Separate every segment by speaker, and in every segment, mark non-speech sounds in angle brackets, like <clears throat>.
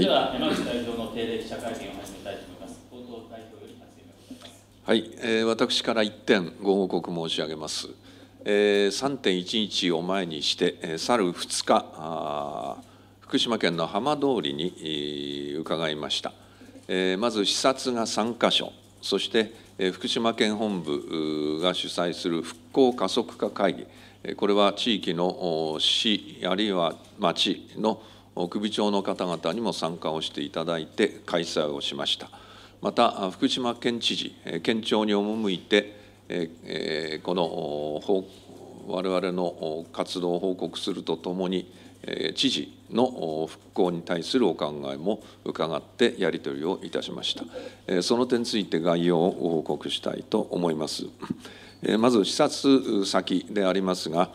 Speaker 1: では、山口代表の定例記者会見を始めたいと思います。冒頭代表より発言
Speaker 2: はい、えー、私から1点ご報告申し上げます。えー、3 1日を前にして、えー、去る2日あ、福島県の浜通りに、えー、伺いました。えー、まず視察が3か所、そして、えー、福島県本部が主催する復興加速化会議、えこれは地域の市あるいは町の首長の方々にも参加をしていただいて開催をしました。また福島県知事、県庁に赴いて、この我々の活動を報告するとともに、知事の復興に対するお考えも伺ってやり取りをいたしました。その点について概要を報告したいと思います。まず視察先でありますが、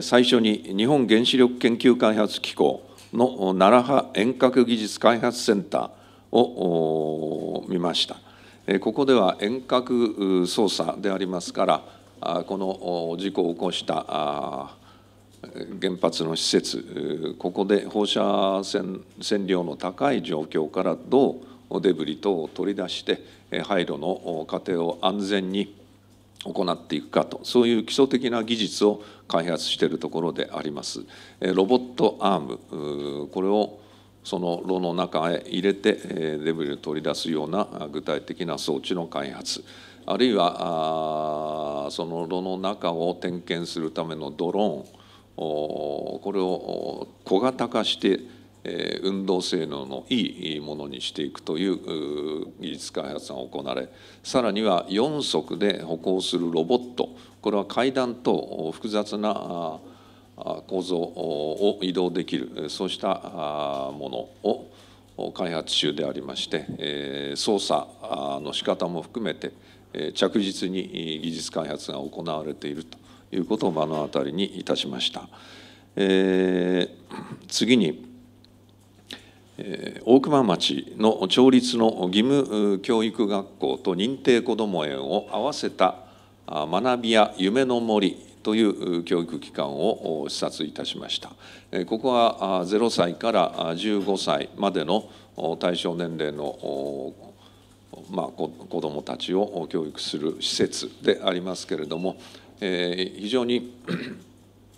Speaker 2: 最初に日本原子力研究開発機構の奈良派遠隔技術開発センターを見ました。ここでは遠隔操作でありますからこの事故を起こした原発の施設ここで放射線線量の高い状況からどうデブリ等を取り出して廃炉の過程を安全に行っていくかとそういう基礎的な技術を開発しているところであります。ロボットアームこれをその炉の中へ入れてデブリを取り出すような具体的な装置の開発あるいはその炉の中を点検するためのドローンこれを小型化して運動性能のいいものにしていくという技術開発が行われさらには4足で歩行するロボットこれは階段と複雑な構造を移動できるそうしたものを開発中でありまして操作の仕方も含めて着実に技術開発が行われているということを目の当たりにいたしました。え次に、え大熊町の町立の義務教育学校と認定こども園を合わせた学びや夢の森という教育機関を視察いたしましたここは0歳から15歳までの対象年齢のまあ、子どもたちを教育する施設でありますけれども、え非常に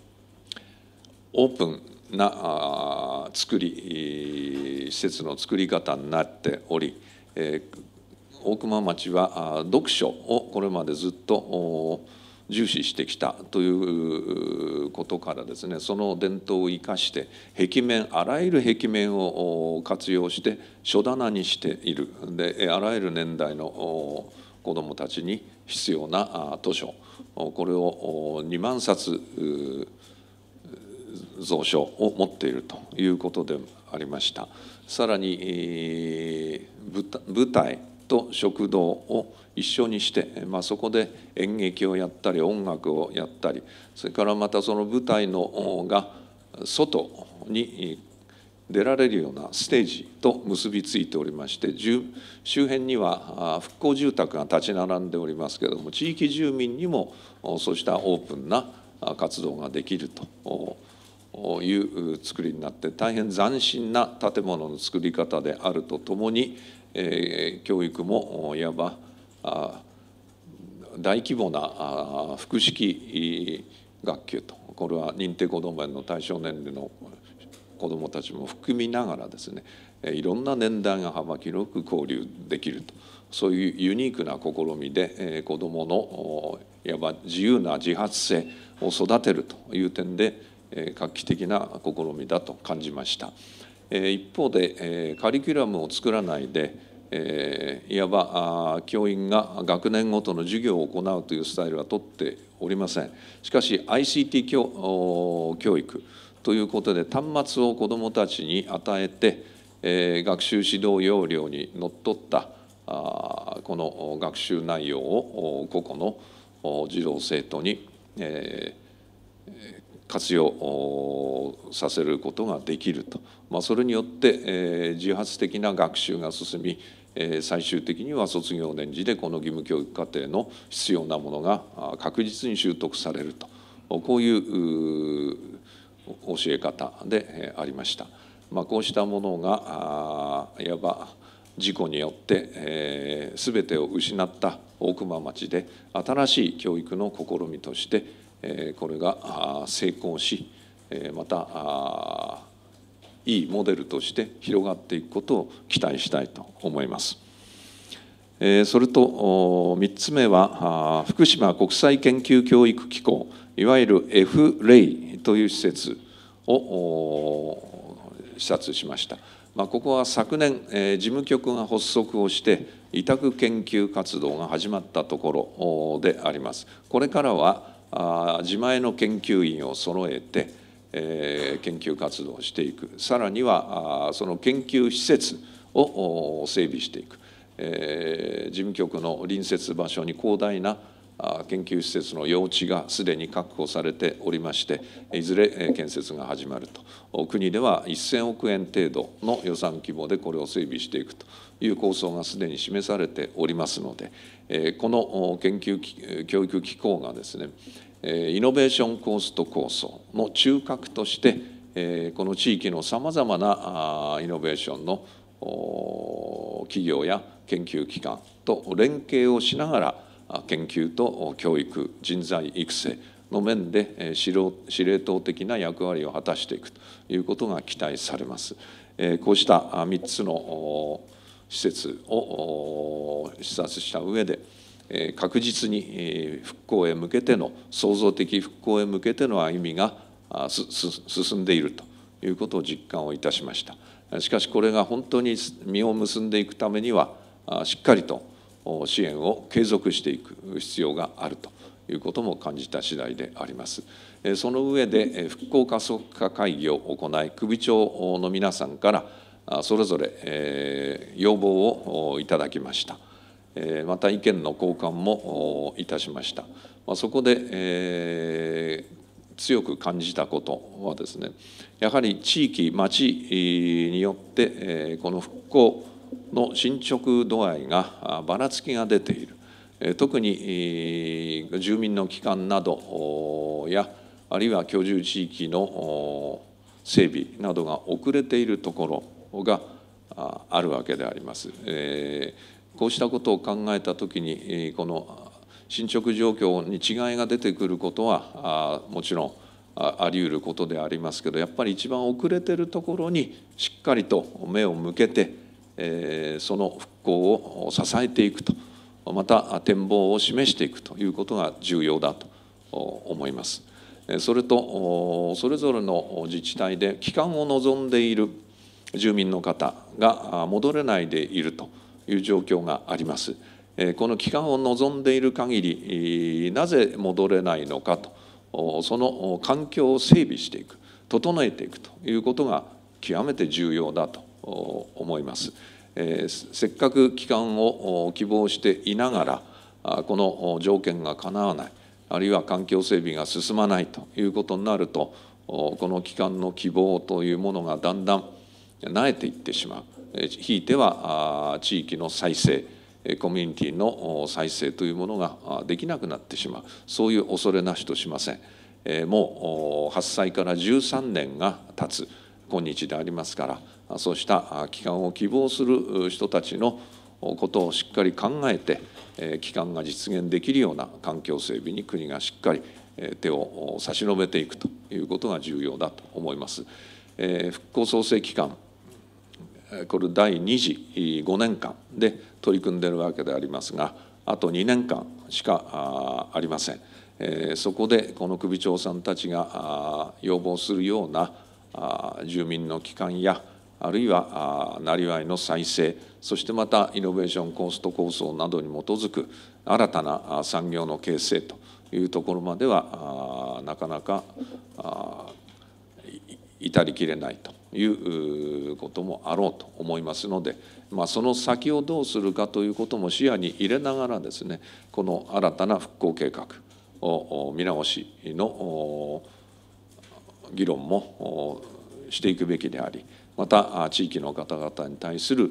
Speaker 2: <clears throat> オープンな作り施設の作り方になっており大熊町は読書をこれまでずっと重視してきたということからですねその伝統を生かして壁面あらゆる壁面を活用して書棚にしているであらゆる年代の子どもたちに必要な図書これを2万冊蔵書を持っているということでありました。さらに舞台と食堂を一緒にして、まあ、そこで演劇をやったり音楽をやったりそれからまたその舞台のが外に出られるようなステージと結びついておりまして周辺には復興住宅が立ち並んでおりますけれども地域住民にもそうしたオープンな活動ができるという作りになって大変斬新な建物の作り方であるとともにえ教育もいわば大規模な複式学級とこれは認定こども園の対象年齢の子どもたちも含みながらですねいろんな年代が幅広く交流できるとそういうユニークな試みで子どものいわば自由な自発性を育てるという点で画期的な試みだと感じました。一方でカリキュラムを作らないでいわば教員が学年ごとの授業を行うというスタイルは取っておりませんしかし ICT 教教育ということで端末を子どもたちに与えて学習指導要領にのっとったこの学習内容を個々の児童生徒に活用させることができると、まあ、それによって、え自発的な学習が進み最終的には卒業年次でこの義務教育課程の必要なものが確実に習得されるとこういう教え方でありました。まあ、こうしたものがいわば事故によって、え全てを失った大熊町で新しい教育の試みとしてこれが成功しまたいいモデルとして広がっていくことを期待したいと思います。それと3つ目は福島国際研究教育機構いわゆる F レイという施設を視察しました。まあ、ここは昨年、え事務局が発足をして委託研究活動が始まったところであります。これからは自前の研究員を揃えて、え研究活動をしていくさらにはその研究施設を整備していく、え事務局の隣接場所に広大な研究施設の用地がすでに確保されておりましていずれ建設が始まると国では1000億円程度の予算規模でこれを整備していくという構想がすでに示されておりますのでこの研究教育機構がですねイノベーションコースト構想の中核としてこの地域のさまざまなイノベーションの企業や研究機関と連携をしながら研究と教育人材育成の面で司令塔的な役割を果たしていくということが期待されます。こうした3つの施設を視察した上で確実に復興へ向けての創造的復興へ向けての歩みが進んでいるということを実感をいたしましたしかしこれが本当に実を結んでいくためにはしっかりと支援を継続していく必要があるということも感じた次第であります。その上で復興加速化会議を行い首長の皆さんからそれぞれ要望をいただきました。また意見の交換もいたしました。そこで、強く感じたことはですねやはり地域町によってこの復興の進捗度合いがばらつきが出ている特に住民の帰還などやあるいは居住地域の整備などが遅れているところがあるわけであります。こうしたことを考えたときにこの進捗状況に違いが出てくることはもちろんあり得ることでありますけどやっぱり一番遅れてるところにしっかりと目を向けてその復興を支えていくとまた展望を示していくということが重要だと思います。それとそれぞれの自治体で帰還を望んでいる住民の方が戻れないでいるという状況があります。この帰還を望んでいる限りなぜ戻れないのかとその環境を整備していく整えていくということが極めて重要だと思います。せっかく帰還を希望していながらこの条件がかなわないあるいは環境整備が進まないということになるとこの帰還の希望というものがだんだん苗えていってしまうひいては地域の再生コミュニティの再生というものができなくなってしまうそういう恐れなしとしませんもう発歳から13年が経つ今日でありますからそうした帰還を希望する人たちのことをしっかり考えて帰還が実現できるような環境整備に国がしっかり手を差し伸べていくということが重要だと思います。復興創生期間これ第2次5年間で取り組んでいるわけでありますがあと2年間しかありません。そこでこの首長さんたちが要望するような住民の帰還やあるいはなりわいの再生そしてまたイノベーションコースト構想などに基づく新たな産業の形成というところまではなかなか至りきれないということもあろうと思いますので、まあ、その先をどうするかということも視野に入れながらですねこの新たな復興計画を見直しの議論もしていくべきでありまた地域の方々に対する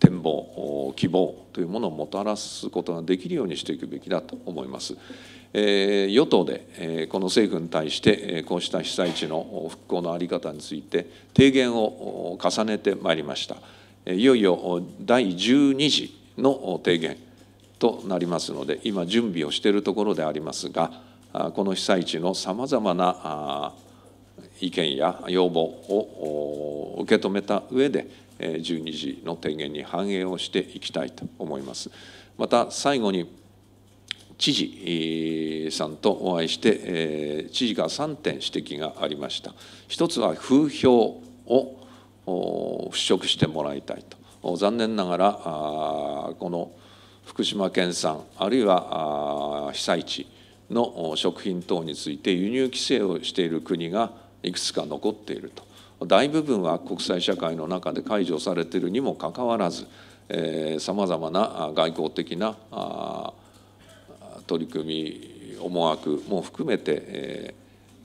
Speaker 2: 展望希望というものをもたらすことができるようにしていくべきだと思います。与党でこの政府に対してこうした被災地の復興の在り方について提言を重ねてまいりました。いよいよ第12次の提言となりますので今準備をしているところでありますがこの被災地のさまざまな意見や要望を受け止めた上で12時の提言に反映をしていきたいと思います。また最後に知事さんとお会いして、知事から3点指摘がありました。一つは風評を払拭してもらいたいと。残念ながら、この福島県産、あるいは被災地の食品等について輸入規制をしている国がいくつか残っていると大部分は国際社会の中で解除されているにもかかわらずさまざまな外交的な取り組み思惑も含めて、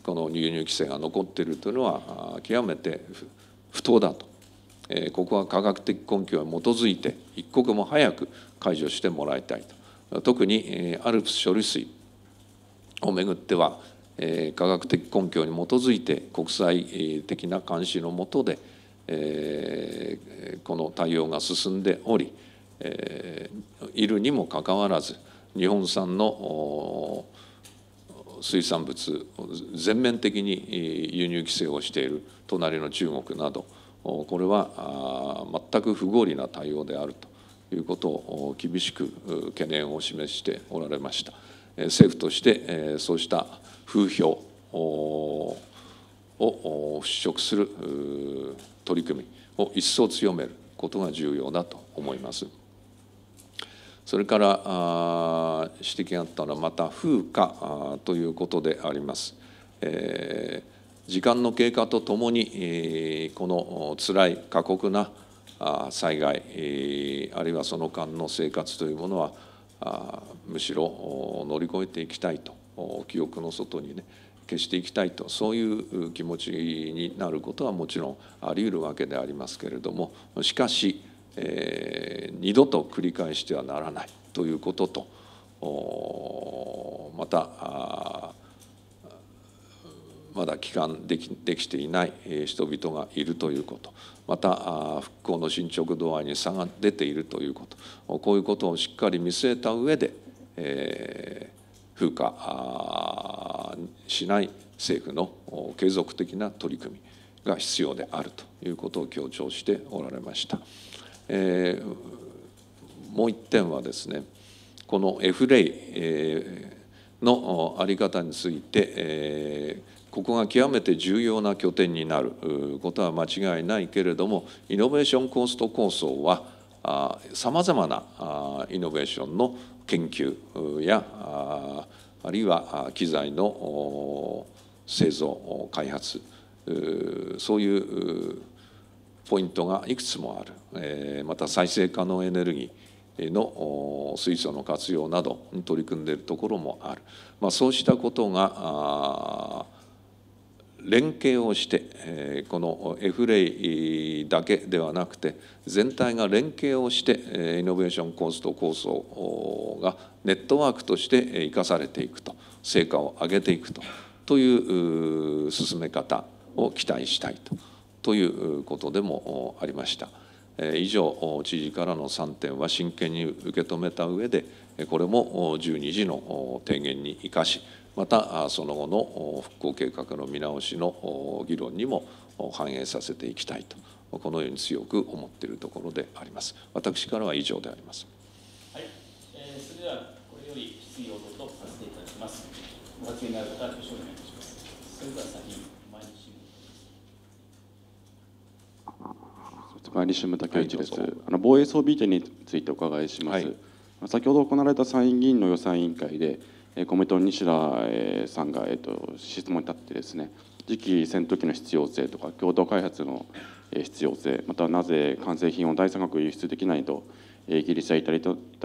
Speaker 2: この輸入規制が残っているというのは極めて不当だと、ここは科学的根拠に基づいて一刻も早く解除してもらいたいと特に、アルプス処理水をめぐってはえ科学的根拠に基づいて国際的な監視の下で、えこの対応が進んでおり、えいるにもかかわらず日本産の水産物を全面的に輸入規制をしている隣の中国などこれは全く不合理な対応であるということを厳しく懸念を示しておられました。政府としてそうした風評を払拭する取り組みを一層強めることが重要だと思います。それから指摘があったのはまた風化ということであります。え時間の経過とともに、この辛い過酷な災害、あるいはその間の生活というものはむしろ乗り越えていきたいと記憶の外にね消していきたいとそういう気持ちになることはもちろんあり得るわけでありますけれどもしかし、えー、二度と繰り返してはならないということとまたまだ帰還できできていない人々がいるということまた復興の進捗度合いに差が出ているということこういうことをしっかり見据えた上で、えー風化しない政府の継続的な取り組みが必要であるということを強調しておられました。えー、もう1点はですねこの F レイ、の在り方について、えーここが極めて重要な拠点になることは間違いないけれどもイノベーションコースト構想はさまざまなイノベーションの研究やあるいは機材の製造開発そういうポイントがいくつもあるまた再生可能エネルギーの水素の活用などに取り組んでいるところもある、まあ、そうしたことが連携をしてこの F レイだけではなくて全体が連携をしてイノベーションコースト構想がネットワークとして生かされていくと成果を上げていくとという進め方を期待したいとということでもありました。以上知事からの3点は真剣に受け止めた上でこれも12時の提言に生かしまたその後の復興計画の見直しの議論にも反映させていきたいとこのように強く思っているところであります私からは以上であります
Speaker 1: はい、えー、それではこれより質疑応答とさせていただきますご発言のある方挙手お願いしますそれでは先に毎日新聞毎日新聞内です、はい、あの防衛装備移転についてお伺いします、はい、先ほど行われた参院議員の予算委員会で公明党の西田さんが、えー、と質問に立ってですね次期戦闘機の必要性とか共同開発の必要性またなぜ完成品を第三国輸出できないとイギリスやイタ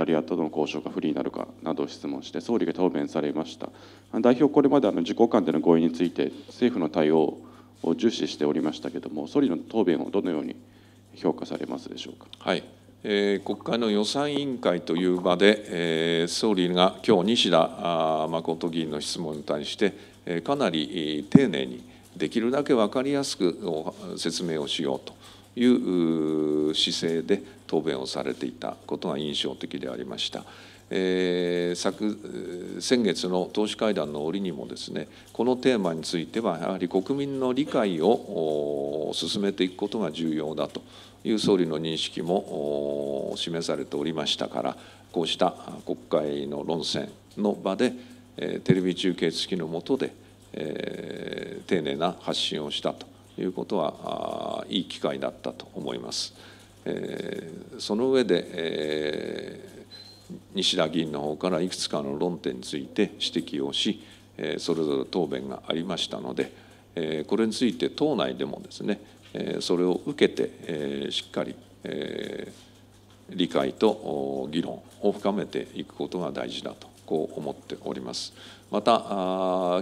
Speaker 1: リアとの交渉が不利になるかなどを質問して総理が答弁されました代表これまであの自公間での合意について政府の対応を重視しておりましたけれども総理の答弁をどのように評価されますで
Speaker 2: しょうか。はいえ国会の予算委員会という場で、え総理が今日西田誠議員の質問に対して、えかなり丁寧に、できるだけ分かりやすく説明をしようという姿勢で答弁をされていたことが印象的でありました。えー、昨先月の党首会談の折にもですねこのテーマについてはやはり国民の理解を進めていくことが重要だという総理の認識も示されておりましたからこうした国会の論戦の場で、えー、テレビ中継付きの下で、えー、丁寧な発信をしたということはいい機会だったと思います。えー、その上で、えー西田議員の方からいくつかの論点について指摘をし、それぞれ答弁がありましたので、これについて党内でもですね、それを受けて、しっかり理解と議論を深めていくことが大事だと、こう思っております。また、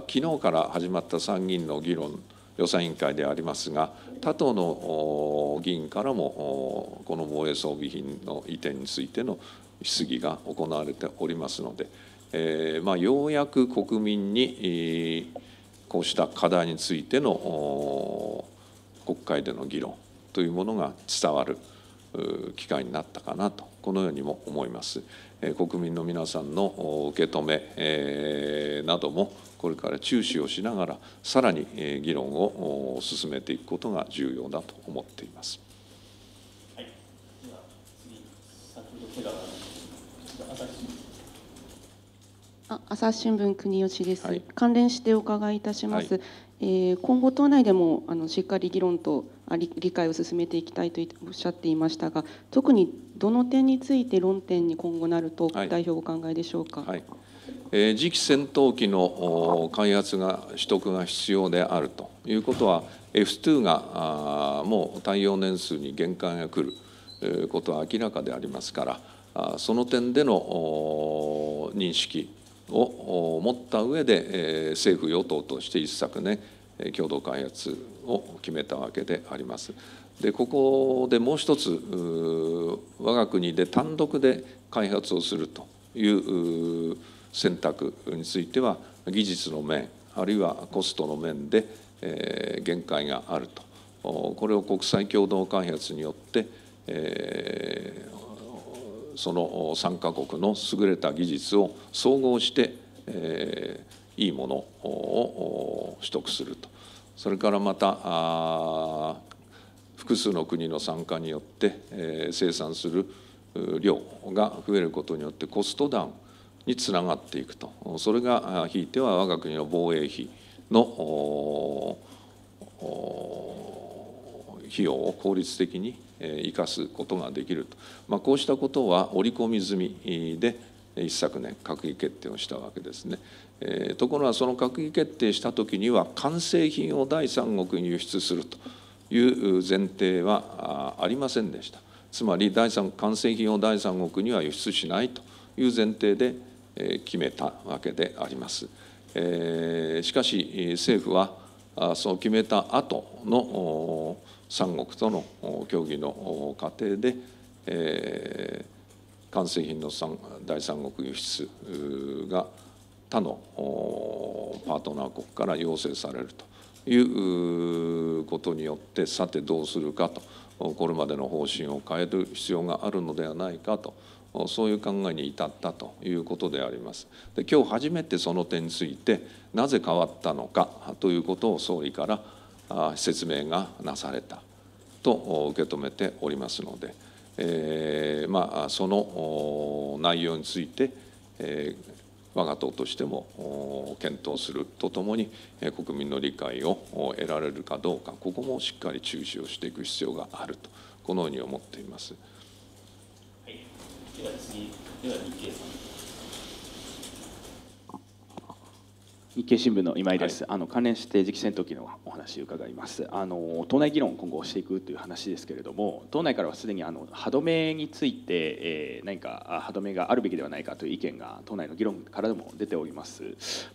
Speaker 2: 昨日から始まった参議院の議論、予算委員会でありますが、他党の議員からも、この防衛装備品の移転についての質疑が行われておりますので、えー、まあ、ようやく国民に、こうした課題についての国会での議論というものが伝わる機会になったかなとこのようにも思います。え国民の皆さんの受け止めなどもこれから注視をしながらさらに議論を進めていくことが重要だと思っています。
Speaker 1: 朝日新聞国吉です、はい、関連してお伺いいたします、はい、えー、今後党内でもあのしっかり議論と理理解を進めていきたいとおっしゃっていましたが特にどの点について論点に今後なると代表お考えでしょうか、はい、
Speaker 2: え次期戦闘機の開発が取得が必要であるということは F2 がもう耐用年数に限界が来ることは明らかでありますからその点での認識を持った上で政府与党として一昨年共同開発を決めたわけであります。でここでもう一つ我が国で単独で開発をするという選択については技術の面あるいはコストの面で限界があるとこれを国際共同開発によってその3カ国の優れた技術を総合して、えー、いいものを取得するとそれからまた複数の国の参加によって、えー、生産する量が増えることによってコストダウンにつながっていくとそれがひいては我が国の防衛費の費用を効率的に生かすことができると、まあ、こうしたことは織り込み済みで一昨年閣議決定をしたわけですね、えところがその閣議決定した時には完成品を第三国に輸出するという前提はありませんでしたつまり第三完成品を第三国には輸出しないという前提で、え決めたわけであります、えしかし政府はその決めた後の三国との協議の過程で、えー、完成品の第三国輸出が他のパートナー国から要請されるということによってさてどうするかとこれまでの方針を変える必要があるのではないかとそういう考えに至ったということであります。で今日初めてその点についてなぜ変わったのかということを総理から説明がなされたと受け止めておりますので、えー、まあ、その内容について、えー、我が党としても検討するとともに国民の理解を得られるかどうかここもしっかり注視をしていく必要があるとこのように思っています。
Speaker 1: はい、では次では日経さん日経新聞の今井です、はい、あの関連して次期戦闘機のお話を伺いますあの党内議論今後していくという話ですけれども党内からはすでにあの歯止めについて、えー、何か歯止めがあるべきではないかという意見が党内の議論からでも出ております、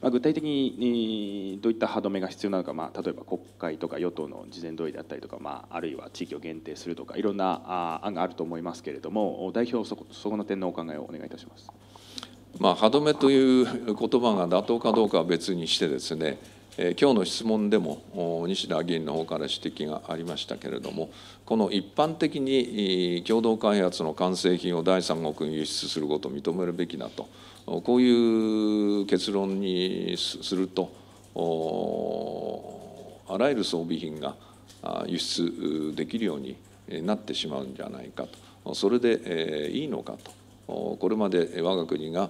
Speaker 1: まあ、具体的に、どういった歯止めが必要なのか、まあ、例えば国会とか与党の事前同意であったりとか、まあ、あるいは地域を限定するとかいろんな案があると思いますけれども代表そこそこの点のお考えをお願いいたします。
Speaker 2: まあ、歯止めという言葉が妥当かどうかは別にしてですね、え今日の質問でも西田議員の方から指摘がありましたけれども、この一般的に共同開発の完成品を第三国に輸出することを認めるべきだと、こういう結論にすると、あらゆる装備品が輸出できるようになってしまうんじゃないかと、それでいいのかと、これまで我が国が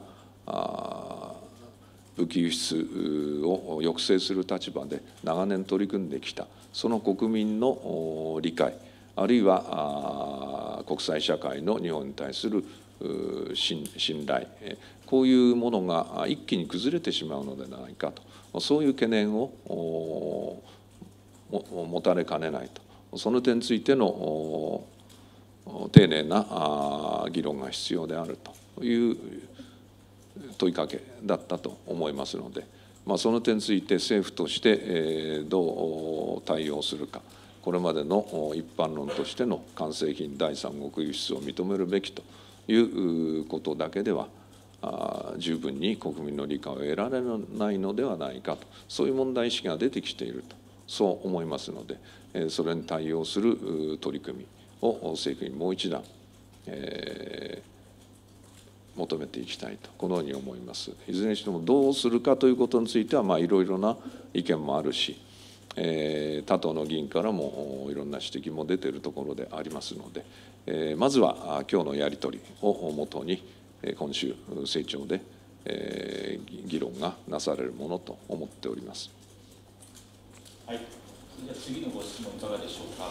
Speaker 2: 武器輸出を抑制する立場で長年取り組んできたその国民の理解あるいは国際社会の日本に対する信頼こういうものが一気に崩れてしまうのではないかとそういう懸念を持たれかねないとその点についての丁寧な議論が必要であるという問いかけだったと思いますので、まあ、その点について政府としてどう対応するかこれまでの一般論としての完成品第三国輸出を認めるべきということだけでは十分に国民の理解を得られないのではないかとそういう問題意識が出てきているとそう思いますのでそれに対応する取り組みを政府にもう一段、え求めていきたいとこのように思いますいずれにしてもどうするかということについてはいろいろな意見もあるし、えー、他党の議員からもいろんな指摘も出ているところでありますので、えー、まずは今日のやり取りをもとに今週成長で、えー、議論がなされるものと思っております。
Speaker 1: はい、次のご質問いかがでしょうか。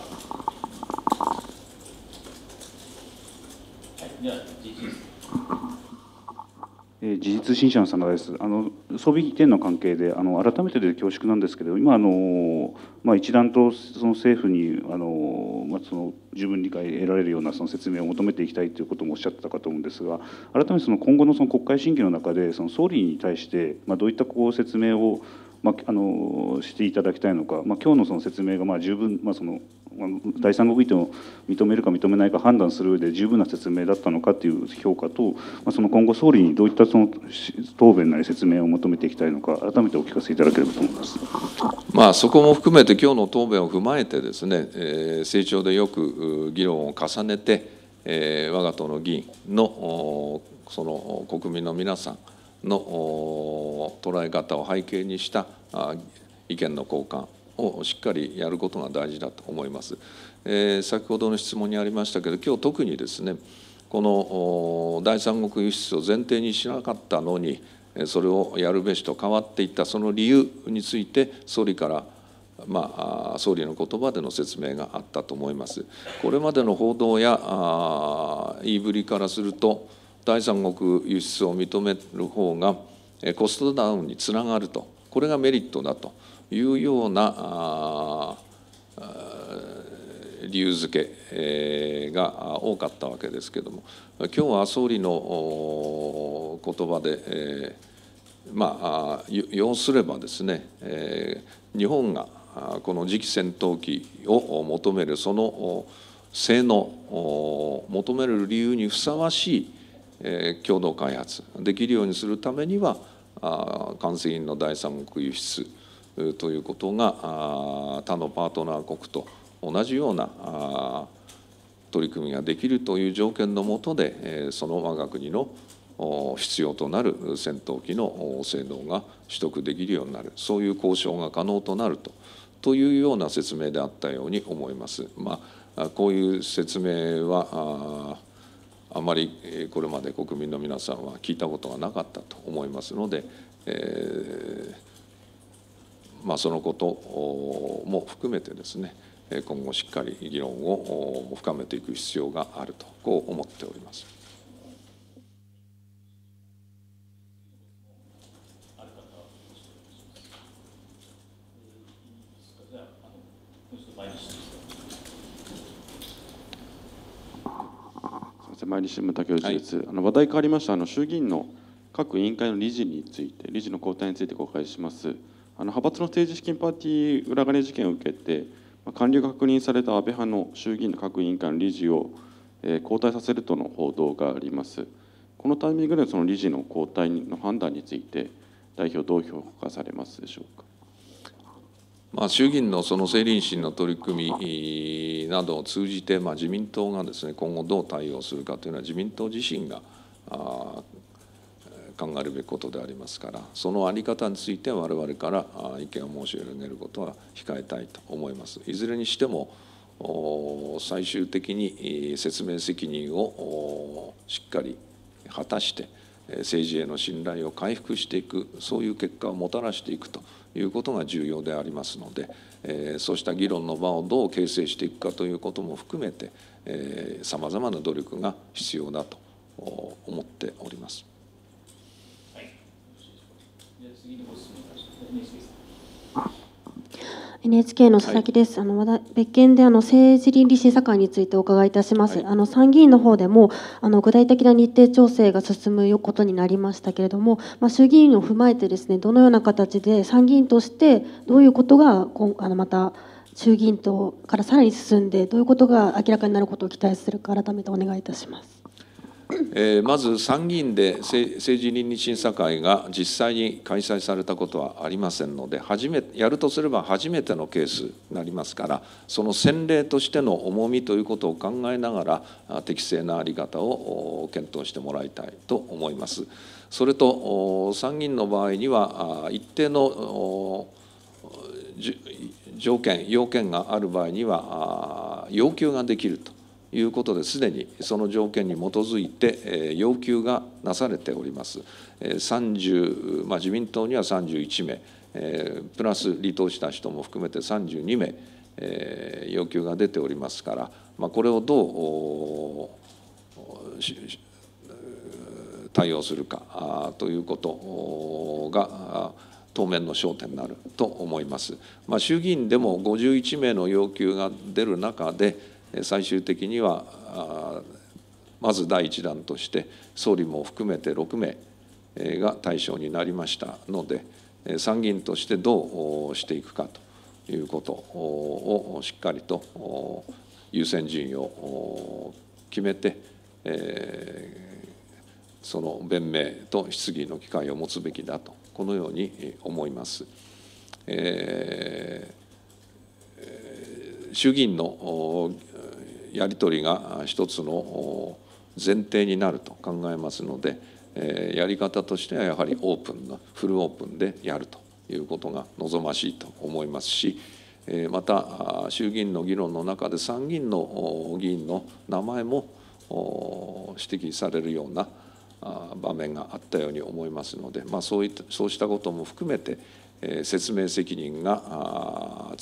Speaker 1: はい、では次えー、事実新社の真田ですあの装備移転の関係であの改めてで恐縮なんですけど今あの、まあ、一段とその政府にあの、まあ、その十分理解得られるようなその説明を求めていきたいということもおっしゃってたかと思うんですが改めてその今後のその国会審議の中でその総理に対して、まあ、どういったこう説明をまあ、あのしていただきたいのか、まあ、今日のその説明がまあ十分、まあ、その第三国意見を認めるか認めないか判断する上で十分な説明だったのかという評価と、まその今後、総理にどういったその答弁なり説明を求めていきたいのか、改めてお聞かせいただければと思います、
Speaker 2: まあ、そこも含めて、今日の答弁を踏まえてですね、ねえでよく議論を重ねて、え我が党の議員のその国民の皆さんの捉え方を背景にした意見の交換をしっかりやることが大事だと思います。えー、先ほどの質問にありましたけど今日特にですねこの第三国輸出を前提にしなかったのにそれをやるべしと変わっていったその理由について総理からまあ、総理の言葉での説明があったと思います。これまでの報道や言いぶりからすると第三国輸出を認める方がコストダウンにつながるとこれがメリットだというような理由付けが多かったわけですけれども今日は総理の言葉でまあ要すればですね日本がこの次期戦闘機を求めるその性能を求める理由にふさわしい共同開発できるようにするためには完成員の第三国輸出ということが他のパートナー国と同じような取り組みができるという条件のもとでその我が国の必要となる戦闘機の性能が取得できるようになるそういう交渉が可能となるとというような説明であったように思います。まあ、こういう説明はあまりこれまで国民の皆さんは聞いたことがなかったと思いますので、えー、まあ、そのことも含めてですね今後しっかり議論を深めていく必要があるとこう思っております。
Speaker 1: 毎日新聞竹内です、はい、あの話題変わりましたあの衆議院の各委員会の理事について理事の交代について公開しますあの派閥の政治資金パーティー裏金事件を受けて、まあ、官僚が確認された安倍派の衆議院の各委員会の理事を、えー、交代させるとの報道がありますこのタイミングでその理事の交代の判断につい
Speaker 2: て代表どう評価されますでしょうかまあ、衆議院のその政倫審の取り組みなどを通じて、まあ、自民党がですね今後どう対応するかというのは自民党自身が考えるべきことでありますからその在り方について我々から意見を申し上げることは控えたいと思います。いずれにしても最終的に説明責任をしっかり果たして政治への信頼を回復していくそういう結果をもたらしていくということが重要でありますのでそうした議論の場をどう形成していくかということも含めてさまざまな努力が必要だと思っております。はい
Speaker 1: NHK の佐々木です、はい、あの別件であの政治倫理審査会についてお伺いいたします、はい、あの参議院の方でもあの具体的な日程調整が進むことになりましたけれども、まあ、衆議院を踏まえてですねどのような形で参議院としてどういうことが今あのまた衆議院とからさらに進んでどういうことが明らかになることを期待するか改めてお願いいたします。
Speaker 2: えー、まず参議院で政治倫理審査会が実際に開催されたことはありませんので初めやるとすれば初めてのケースになりますからその先例としての重みということを考えながら適正な在り方を検討してもらいたいと思います。それと参議院の場合には一定の条件要件がある場合には要求ができるということですでにその条件に基づいて要求がなされております。まあ、自民党には31名、プラス離党した人も含めて32名、要求が出ておりますから、まあ、これをどう対応するかということが当面の焦点になると思います。まあ、衆議院でも51名の要求が出る中で最終的にはまず第1弾として総理も含めて6名が対象になりましたので参議院としてどうしていくかということをしっかりと優先順位を決めて、その弁明と質疑の機会を持つべきだとこのように思います。衆議院のやり取りが一つの前提になると考えますので、えやり方としてはやはりオープンなフルオープンでやるということが望ましいと思いますしまた衆議院の議論の中で参議院の議員の名前も指摘されるような場面があったように思いますので、まあ、そういったそうしたことも含めて、え説明責任が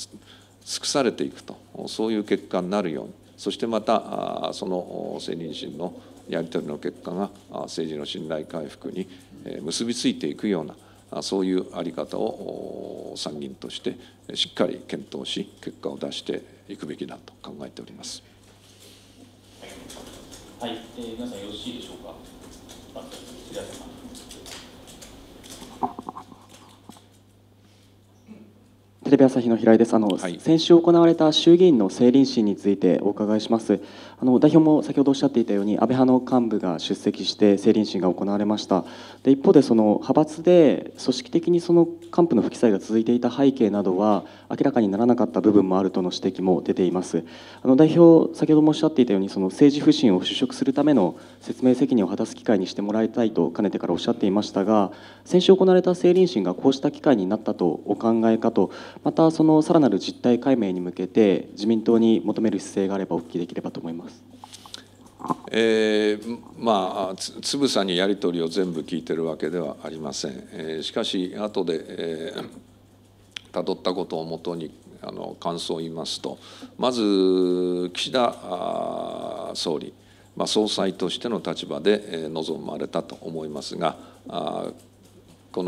Speaker 2: 尽くされていくとそういう結果になるようにそしてまたその性妊娠のやり取りの結果が政治の信頼回復に結びついていくようなそういう在り方を参議院としてしっかり検討し結果を出していくべきだと考えております。
Speaker 1: はい、えー、皆さんよろしいでしょうか。テレビ朝日の平井ですあの、はい、先週行われた衆議院の政倫審についてお伺いしますあの代表も先ほどおっしゃっていたように安倍派の幹部が出席して政倫審が行われましたで一方でその派閥で組織的にその幹部の不記載が続いていた背景などは明らかにならなかった部分もあるとの指摘も出ていますあの代表先ほどもおっしゃっていたようにその政治不信を払拭するための説明責任を果たす機会にしてもらいたいとかねてからおっしゃっていましたが先週行われた政倫審がこうした機会になったとお考えかとまたそのさらなる実態解明に向けて自民党に求める姿勢があればお聞きできればと思います
Speaker 2: えー、まあつぶさにやり取りを全部聞いてるわけではありません、えー、しかし後で、えー、辿ったことをもとにあの感想を言いますとまず岸田総理、まあ、総裁としての立場で、え臨まれたと思いますがあこ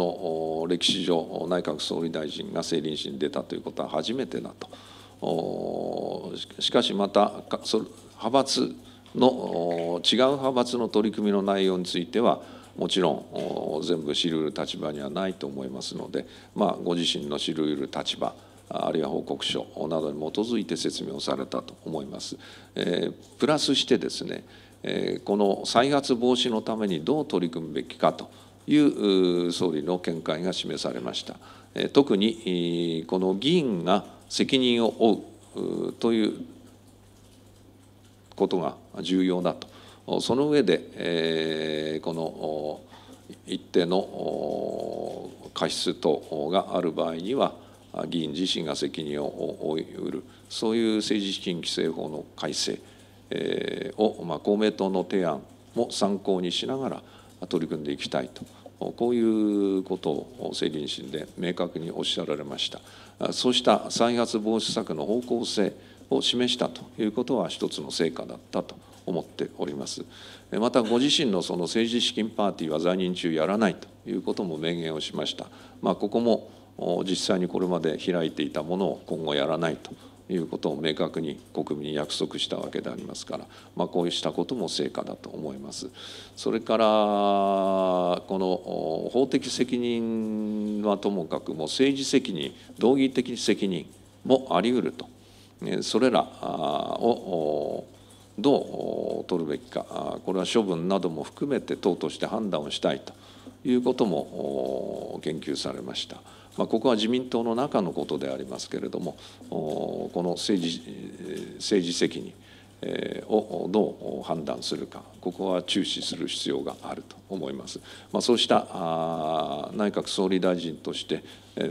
Speaker 2: の歴史上内閣総理大臣が政倫審に出たということは初めてだと。しかしまた派閥の違う派閥の取り組みの内容についてはもちろん全部知るる立場にはないと思いますので、まあ、ご自身の知るる立場あるいは報告書などに基づいて説明をされたと思います。えー、プラスしてですね、えー、この再発防止のためにどう取り組むべきかという総理の見解が示されました。えー、特にこの議員が責任を負うということが重要だとその上でこの一定の過失等がある場合には議員自身が責任を負いうるそういう政治資金規正法の改正を、ま公明党の提案も参考にしながら取り組んでいきたいとこういうことを政倫審で明確におっしゃられましたそうした再発防止策の方向性を示したということは一つの成果だったと思っておりますまたご自身のその政治資金パーティーは在任中やらないということも明言をしました、まあ、ここも実際にこれまで開いていたものを今後やらないということを明確に国民に約束したわけでありますから、まあ、こうしたことも成果だと思います。それからこの法的責任はともかくも政治責任道義的責任もありうるとそれらをどう取るべきかこれは処分なども含めて党として判断をしたいということも言及されました。まあ、ここは自民党の中のことでありますけれどもこの政治政治責任をどう判断するか、ここは注視する必要があると思います。まあ、そうした内閣総理大臣として、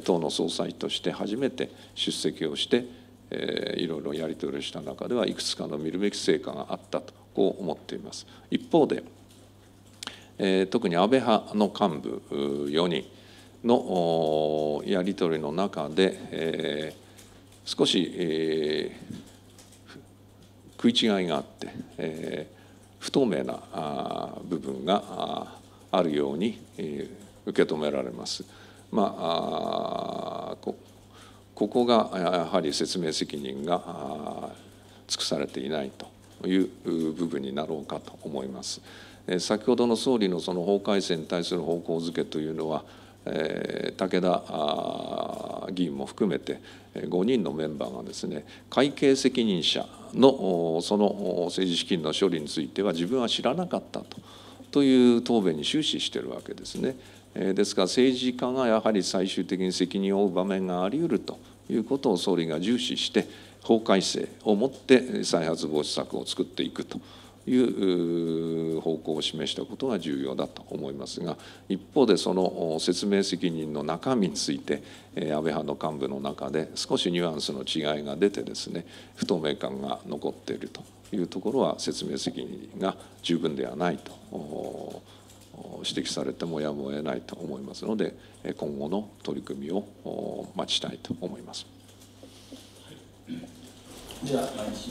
Speaker 2: 党の総裁として初めて出席をして、えいろいろやり取りした中ではいくつかの見るべき成果があったとこう思っています一方で、え特に安倍派の幹部4人のやり取りの中で、え少し、え食い違いがあって、え不透明な部分があるように受け止められます。まあ、ここがやはり説明責任が尽くされていないという部分になろうかと思います。先ほどの総理のその法改正に対する方向づけというのは武田議員も含めて5人のメンバーがですね会計責任者のその政治資金の処理については自分は知らなかったとという答弁に終始しているわけですね。ですから政治家がやはり最終的に責任を負う場面がありうるということを総理が重視して法改正をもって再発防止策を作っていくという方向を示したことが重要だと思いますが一方でその説明責任の中身について安倍派の幹部の中で少しニュアンスの違いが出てですね不透明感が残っているというところは説明責任が十分ではないと。指摘されてもやむを得ないと思いますので今後の取り組みを待ちたいと思います。じゃあ毎日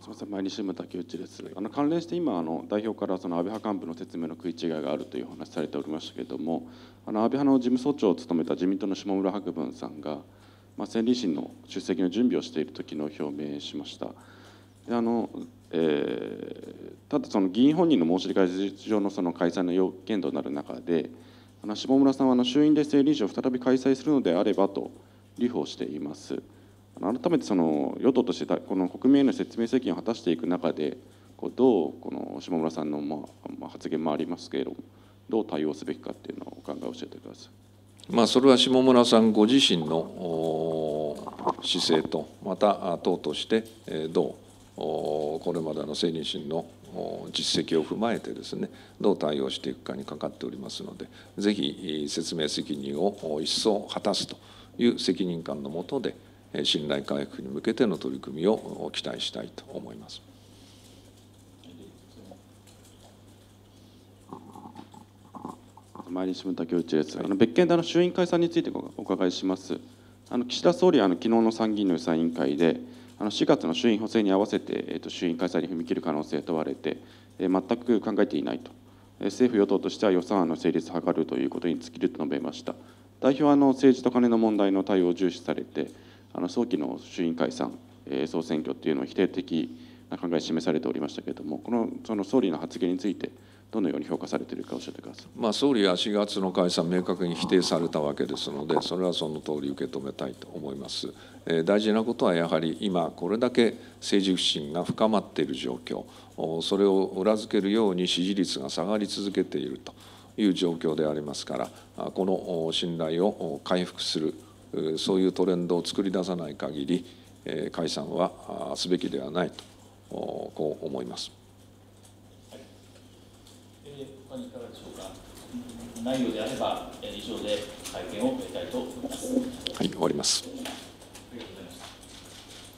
Speaker 1: すみません毎日新聞竹内ですあの関連して今あの代表からその安倍派幹部の説明の食い違いがあるという話されておりましたけれどもあの安倍派の事務総長を務めた自民党の下村博文さんが、まあ、先理審の出席の準備をしている時の表明しました。あのえー、ただその議員本人の申し出が事実上のその開催の要件となる中であの下村さんはあの衆院で生理事を再び開催するのであればと留保しています改めてその与党としてこの国民への説明責任を果たしていく中でこうどうこの下村さんのまあ発言もありますけれどもどう対応すべきかっていうのをお考えを教えてくださ
Speaker 2: い。まあ、それは下村さんご自身の姿勢とまた党としてどうこれまでの政倫審の実績を踏まえてですねどう対応していくかにかかっておりますのでぜひ説明責任を一層果たすという責任感のもとで信頼回復に向けての取り組みを期待したいと思います。
Speaker 1: 毎日新聞竹内です、はい、あの別件であの衆院解散についてお伺いしますあの岸田総理はあの昨日の参議院の予算委員会であの4月の衆院補正に合わせて、えー、と衆院開催に踏み切る可能性問われて、えー、全く考えていないと、えー、政府・与党としては予算案の成立を図るということに尽きると述べました。代表はあの政治と金の問題の対応を重視されて、あの早期の衆院解散、えー、総選挙というのを否定
Speaker 2: 的な考えを示されておりましたけれども、この
Speaker 1: その総理の発言について、どのように評価されているか教えてください、
Speaker 2: まあ、総理は4月の解散明確に否定されたわけですのでそれはその通り受け止めたいと思います、えー、大事なことはやはり今これだけ政治不信が深まっている状況それを裏付けるように支持率が下がり続けているという状況でありますからこの信頼を回復するそういうトレンドを作り出さない限り解散はすべきではないとこう思います。
Speaker 1: んいかがでしょうか。内容であれば、以上で会見を終えたいと思います。は
Speaker 2: い、終わります。